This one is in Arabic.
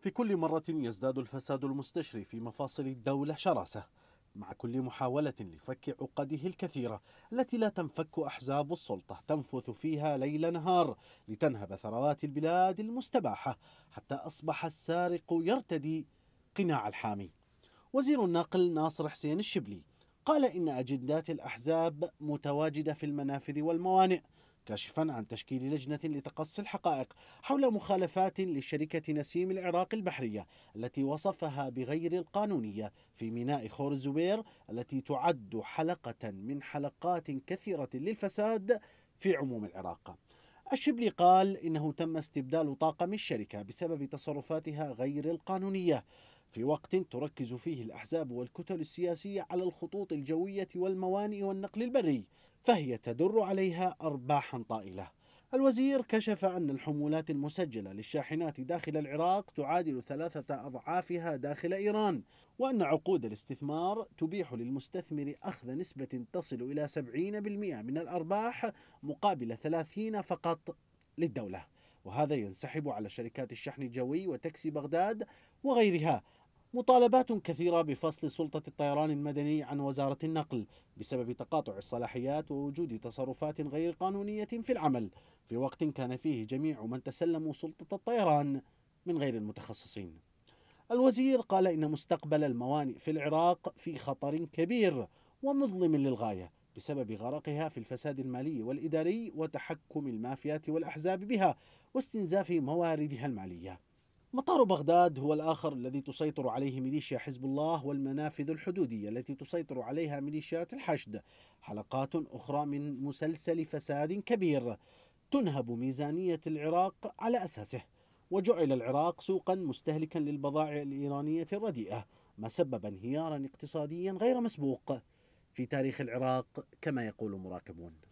في كل مرة يزداد الفساد المستشري في مفاصل الدولة شراسة مع كل محاولة لفك عقده الكثيرة التي لا تنفك أحزاب السلطة تنفث فيها ليل نهار لتنهب ثروات البلاد المستباحة حتى أصبح السارق يرتدي قناع الحامي وزير الناقل ناصر حسين الشبلي قال إن أجندات الأحزاب متواجدة في المنافذ والموانئ كاشفا عن تشكيل لجنة لتقصي الحقائق حول مخالفات لشركة نسيم العراق البحرية التي وصفها بغير القانونية في ميناء خور الزبير التي تعد حلقة من حلقات كثيرة للفساد في عموم العراق الشبلي قال إنه تم استبدال طاقم الشركة بسبب تصرفاتها غير القانونية في وقت تركز فيه الأحزاب والكتل السياسية على الخطوط الجوية والموانئ والنقل البري فهي تدر عليها أرباحا طائلة الوزير كشف أن الحمولات المسجلة للشاحنات داخل العراق تعادل ثلاثة أضعافها داخل إيران وأن عقود الاستثمار تبيح للمستثمر أخذ نسبة تصل إلى 70% من الأرباح مقابل 30 فقط للدولة وهذا ينسحب على شركات الشحن الجوي وتاكسي بغداد وغيرها مطالبات كثيرة بفصل سلطة الطيران المدني عن وزارة النقل بسبب تقاطع الصلاحيات ووجود تصرفات غير قانونية في العمل في وقت كان فيه جميع من تسلموا سلطة الطيران من غير المتخصصين الوزير قال إن مستقبل الموانئ في العراق في خطر كبير ومظلم للغاية بسبب غرقها في الفساد المالي والإداري وتحكم المافيات والأحزاب بها واستنزاف مواردها المالية مطار بغداد هو الآخر الذي تسيطر عليه ميليشيا حزب الله والمنافذ الحدودية التي تسيطر عليها ميليشيات الحشد حلقات أخرى من مسلسل فساد كبير تنهب ميزانية العراق على أساسه وجعل العراق سوقا مستهلكا للبضائع الإيرانية الرديئة ما سبب انهيارا اقتصاديا غير مسبوق في تاريخ العراق كما يقول مراقبون